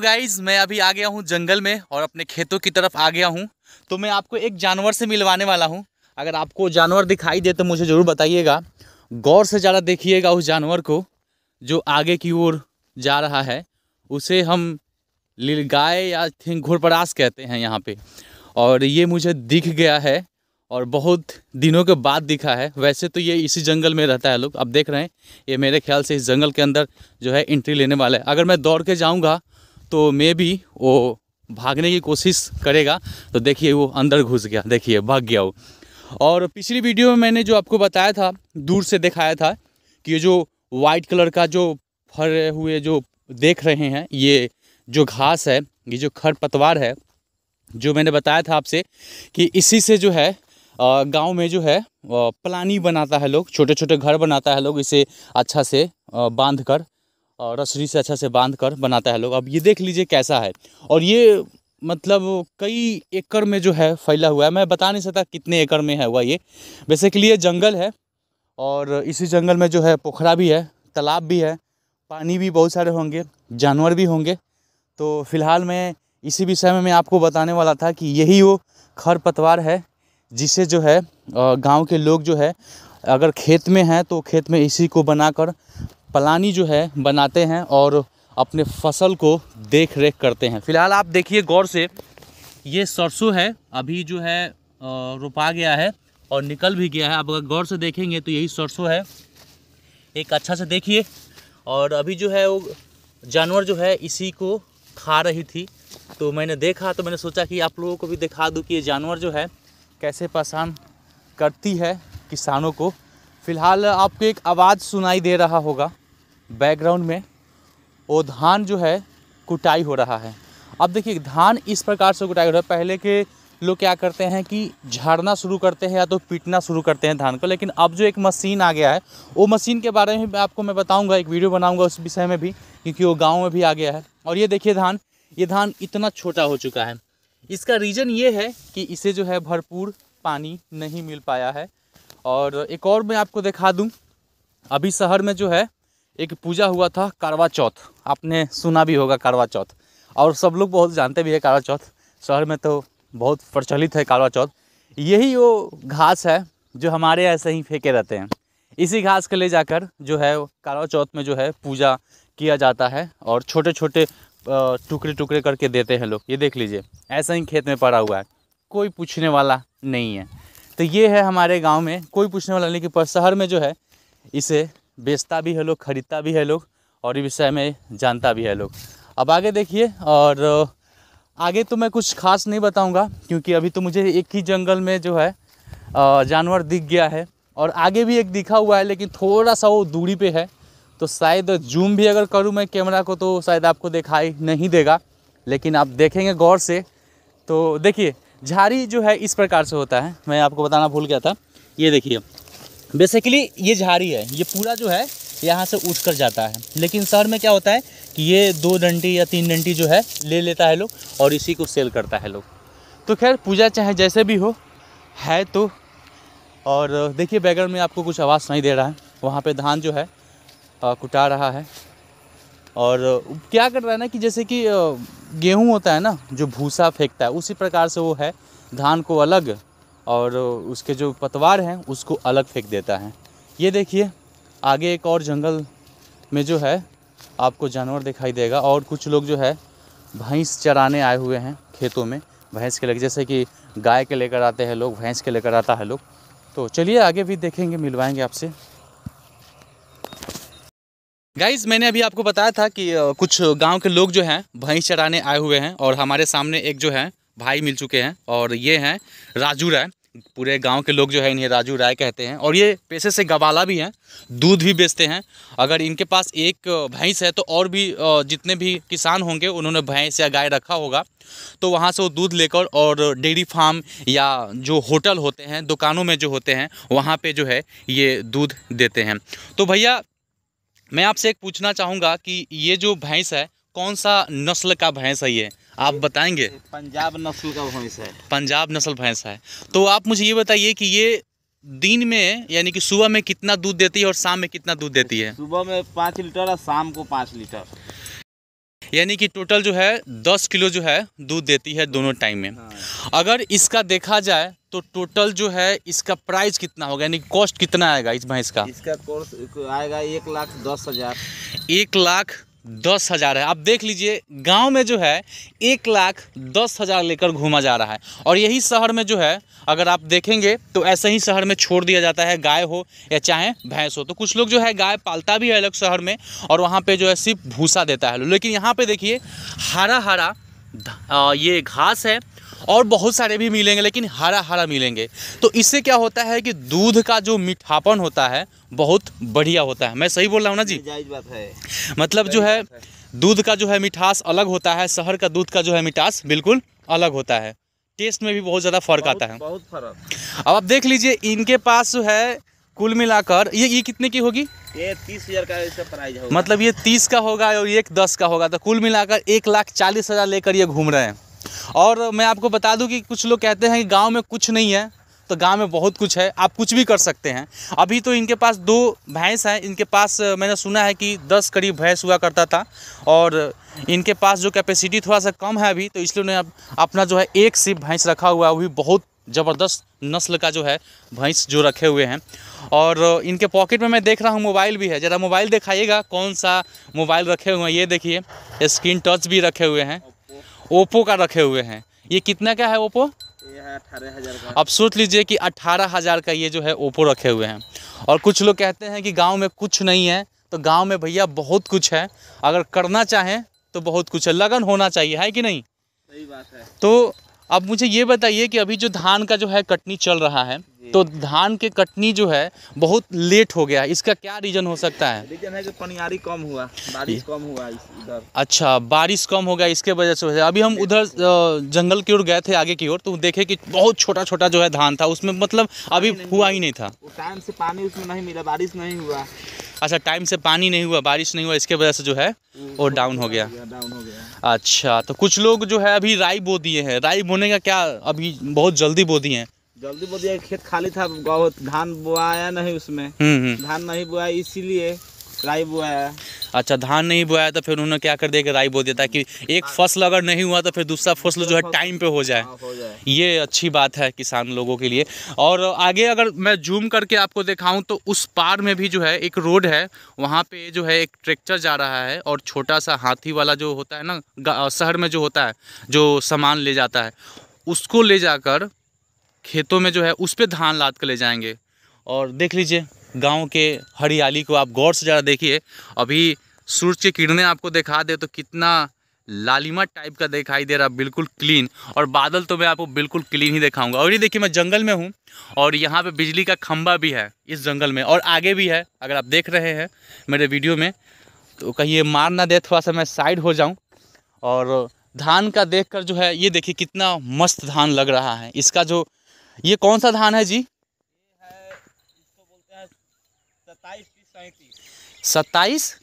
Guys मैं अभी आ गया हूँ जंगल में और अपने खेतों की तरफ आ गया हूँ तो मैं आपको एक जानवर से मिलवाने वाला हूँ अगर आपको जानवर दिखाई दे तो मुझे ज़रूर बताइएगा गौर से ज़्यादा देखिएगा उस जानवर को जो आगे की ओर जा रहा है उसे हम लील गाय या थिंक घोड़परास कहते हैं यहाँ पे और ये मुझे दिख गया है और बहुत दिनों के बाद दिखा है वैसे तो ये इसी जंगल में रहता है लोग अब देख रहे हैं ये मेरे ख्याल से इस जंगल के अंदर जो है एंट्री लेने वाला है अगर मैं दौड़ के जाऊँगा तो मे भी वो भागने की कोशिश करेगा तो देखिए वो अंदर घुस गया देखिए भाग गया वो और पिछली वीडियो में मैंने जो आपको बताया था दूर से दिखाया था कि ये जो वाइट कलर का जो फरे हुए जो देख रहे हैं ये जो घास है ये जो खर पतवार है जो मैंने बताया था आपसे कि इसी से जो है गांव में जो है प्लानी बनाता है लोग छोटे छोटे घर बनाता है लोग इसे अच्छा से बांध कर और रसरी से अच्छा से बांध कर बनाता है लोग अब ये देख लीजिए कैसा है और ये मतलब कई एकड़ में जो है फैला हुआ है मैं बता नहीं सकता कितने एकड़ में है हुआ ये बेसिकली ये जंगल है और इसी जंगल में जो है पोखरा भी है तालाब भी है पानी भी बहुत सारे होंगे जानवर भी होंगे तो फिलहाल मैं इसी विषय में मैं आपको बताने वाला था कि यही वो पतवार है जिसे जो है गांव के लोग जो है अगर खेत में हैं तो खेत में इसी को बनाकर पलानी जो है बनाते हैं और अपने फसल को देख रेख करते हैं फिलहाल आप देखिए गौर से ये सरसों है अभी जो है रोपा गया है और निकल भी गया है आप अगर गौर से देखेंगे तो यही सरसों है एक अच्छा से देखिए और अभी जो है वो जानवर जो है इसी को खा रही थी तो मैंने देखा तो मैंने सोचा कि आप लोगों को भी दिखा दूँ कि ये जानवर जो है कैसे परेशान करती है किसानों को फिलहाल आपको एक आवाज़ सुनाई दे रहा होगा बैकग्राउंड में वो धान जो है कुटाई हो रहा है अब देखिए धान इस प्रकार से कुटाई हो रहा है पहले के लोग क्या करते हैं कि झाड़ना शुरू करते हैं या तो पीटना शुरू करते हैं धान को लेकिन अब जो एक मशीन आ गया है वो मशीन के बारे में आपको मैं बताऊंगा एक वीडियो बनाऊंगा उस विषय में भी क्योंकि वो गांव में भी आ गया है और ये देखिए धान ये धान इतना छोटा हो चुका है इसका रीज़न ये है कि इसे जो है भरपूर पानी नहीं मिल पाया है और एक और मैं आपको दिखा दूँ अभी शहर में जो है एक पूजा हुआ था करवा चौथ आपने सुना भी होगा करवा चौथ और सब लोग बहुत जानते भी है करवा चौथ शहर में तो बहुत प्रचलित है करवा चौथ यही वो घास है जो हमारे ऐसे ही फेंके रहते हैं इसी घास के ले जाकर जो है करवा चौथ में जो है पूजा किया जाता है और छोटे छोटे टुकड़े टुकड़े करके देते हैं लोग ये देख लीजिए ऐसा ही खेत में पड़ा हुआ है कोई पूछने वाला नहीं है तो ये है हमारे गांव में कोई पूछने वाला नहीं कि पर शहर में जो है इसे बेचता भी है लोग ख़रीदता भी है लोग और इस विषय में जानता भी है लोग अब आगे देखिए और आगे तो मैं कुछ खास नहीं बताऊंगा क्योंकि अभी तो मुझे एक ही जंगल में जो है जानवर दिख गया है और आगे भी एक दिखा हुआ है लेकिन थोड़ा सा वो दूरी पे है तो शायद जूम भी अगर करूँ मैं कैमरा को तो शायद आपको दिखाई नहीं देगा लेकिन आप देखेंगे गौर से तो देखिए झाड़ी जो है इस प्रकार से होता है मैं आपको बताना भूल गया था ये देखिए बेसिकली ये झाड़ी है ये पूरा जो है यहाँ से उठ कर जाता है लेकिन शहर में क्या होता है कि ये दो डंडी या तीन डंडी जो है ले लेता है लोग और इसी को सेल करता है लोग तो खैर पूजा चाहे जैसे भी हो है तो और देखिए बैकग्राउंड में आपको कुछ आवाज़ नहीं दे रहा है वहाँ पे धान जो है आ, कुटा रहा है और क्या कर रहा है ना कि जैसे कि गेहूँ होता है ना जो भूसा फेंकता है उसी प्रकार से वो है धान को अलग और उसके जो पतवार हैं उसको अलग फेंक देता है ये देखिए आगे एक और जंगल में जो है आपको जानवर दिखाई देगा और कुछ लोग जो है भैंस चराने आए हुए हैं खेतों में भैंस के लेकर जैसे कि गाय के लेकर आते हैं लोग भैंस के लेकर आता है लोग तो चलिए आगे भी देखेंगे मिलवाएंगे आपसे गाइज मैंने अभी आपको बताया था कि कुछ गांव के लोग जो हैं भैंस चराने आए हुए हैं और हमारे सामने एक जो है भाई मिल चुके हैं और ये हैं राजू राय पूरे गांव के लोग जो है इन्हें राजू राय कहते हैं और ये पैसे से गवाला भी हैं दूध भी बेचते हैं अगर इनके पास एक भैंस है तो और भी जितने भी किसान होंगे उन्होंने भैंस या गाय रखा होगा तो वहाँ से वो दूध लेकर और डेयरी फार्म या जो होटल होते हैं दुकानों में जो होते हैं वहाँ पे जो है ये दूध देते हैं तो भैया मैं आपसे एक पूछना चाहूँगा कि ये जो भैंस है कौन सा नस्ल का भैंस है ये आप बताएंगे पंजाब नस्ल का भैंस है पंजाब नस्ल भैंस है तो आप मुझे ये बताइए कि ये दिन में यानी कि सुबह में कितना दूध देती है और शाम में कितना दूध देती है सुबह में पाँच लीटर और शाम को पाँच लीटर यानी कि टोटल जो है दस किलो जो है दूध देती है दोनों टाइम में हाँ। अगर इसका देखा जाए तो टोटल जो है इसका प्राइस कितना होगा यानी कॉस्ट कितना आएगा इस भैंस का इसका कॉस्ट आएगा एक लाख दस हज़ार एक लाख दस हज़ार है आप देख लीजिए गांव में जो है एक लाख दस हज़ार लेकर घूमा जा रहा है और यही शहर में जो है अगर आप देखेंगे तो ऐसे ही शहर में छोड़ दिया जाता है गाय हो या चाहे भैंस हो तो कुछ लोग जो है गाय पालता भी है अलग शहर में और वहाँ पे जो है सिर्फ भूसा देता है लेकिन यहाँ पे देखिए हरा हरा ये घास है और बहुत सारे भी मिलेंगे लेकिन हरा हरा मिलेंगे तो इससे क्या होता है कि दूध का जो मिठापन होता है बहुत बढ़िया होता है मैं सही बोल रहा हूँ ना जी बात है मतलब जो है दूध का जो है मिठास अलग होता है शहर का दूध का जो है मिठास बिल्कुल अलग होता है टेस्ट में भी बहुत ज़्यादा फर्क आता है बहुत फर्क अब आप देख लीजिए इनके पास जो है कुल मिलाकर ये ये कितने की होगी ये तीस हजार का इसका प्राइस होगा मतलब ये तीस का होगा और एक दस का होगा तो कुल मिलाकर एक लाख चालीस हजार लेकर ये घूम रहे हैं और मैं आपको बता दूं कि कुछ लोग कहते हैं कि गांव में कुछ नहीं है तो गांव में बहुत कुछ है आप कुछ भी कर सकते हैं अभी तो इनके पास दो भैंस हैं इनके पास मैंने सुना है कि दस करीब भैंस हुआ करता था और इनके पास जो कैपेसिटी थोड़ा सा कम है अभी तो इसलिए उन्हें अपना जो है एक सिर्फ भैंस रखा हुआ है वो भी बहुत ज़बरदस्त नस्ल का जो है भैंस जो रखे हुए हैं और इनके पॉकेट में मैं देख रहा हूँ मोबाइल भी है ज़रा मोबाइल दिखाइएगा कौन सा मोबाइल रखे हुए हैं ये देखिए स्क्रीन टच भी रखे हुए हैं ओप्पो का रखे हुए हैं ये कितना का है ओप्पो अब सोच लीजिए कि अठारह हज़ार का ये जो है ओप्पो रखे हुए हैं और कुछ लोग कहते हैं कि गांव में कुछ नहीं है तो गांव में भैया बहुत कुछ है अगर करना चाहें तो बहुत कुछ है लगन होना चाहिए है कि नहीं सही बात है तो अब मुझे ये बताइए कि अभी जो धान का जो है कटनी चल रहा है तो धान के कटनी जो है बहुत लेट हो गया इसका क्या रीज़न हो सकता है रीजन है कि पनियारी कम हुआ बारिश कम हुआ इधर अच्छा बारिश कम हो गया इसके वजह से अभी हम उधर जंगल की ओर गए थे आगे की ओर तो देखे कि बहुत छोटा छोटा जो है धान था उसमें मतलब अभी हुआ ही नहीं था टाइम से पानी उसमें नहीं मिला बारिश नहीं हुआ अच्छा टाइम से पानी नहीं हुआ बारिश नहीं हुआ इसके वजह से जो है वो डाउन हो गया डाउन हो गया अच्छा तो कुछ लोग जो है अभी राई बो दिए हैं राई बोने का क्या अभी बहुत जल्दी बो दिए हैं जल्दी बोलिए दिया खेत खाली था धान बुआया नहीं उसमें हम्म, हम्म। धान नहीं बुआया इसीलिए राई बुआया अच्छा धान नहीं बुआया तो फिर उन्होंने क्या कर दिया राई बो दिया ताकि एक फसल अगर नहीं हुआ तो फिर दूसरा फसल जो है टाइम पे हाँ, हो जाए ये अच्छी बात है किसान लोगों के लिए और आगे अगर मैं जूम करके आपको दिखाऊं तो उस पार में भी जो है एक रोड है वहाँ पे जो है एक ट्रैक्टर जा रहा है और छोटा सा हाथी वाला जो होता है ना शहर में जो होता है जो सामान ले जाता है उसको ले जाकर खेतों में जो है उस पर धान लाद कर ले जाएंगे और देख लीजिए गांव के हरियाली को आप गौर से ज़रा देखिए अभी सूरज की किरणें आपको दिखा दे तो कितना लालिमा टाइप का दिखाई दे रहा बिल्कुल क्लीन और बादल तो मैं आपको बिल्कुल क्लीन ही दिखाऊंगा और ये देखिए मैं जंगल में हूँ और यहाँ पे बिजली का खम्बा भी है इस जंगल में और आगे भी है अगर आप देख रहे हैं मेरे वीडियो में तो कहीं ये मार ना दे थोड़ा सा मैं साइड हो जाऊँ और धान का देख जो है ये देखिए कितना मस्त धान लग रहा है इसका जो ये कौन सा धान है जी सत्ताईस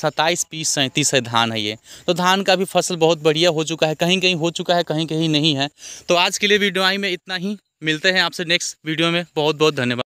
सत्ताईस पीस सैंतीस है धान है ये तो धान का भी फसल बहुत बढ़िया हो चुका है कहीं कहीं हो चुका है कहीं कहीं नहीं है तो आज के लिए वीडियो आई में इतना ही मिलते हैं आपसे नेक्स्ट वीडियो में बहुत बहुत धन्यवाद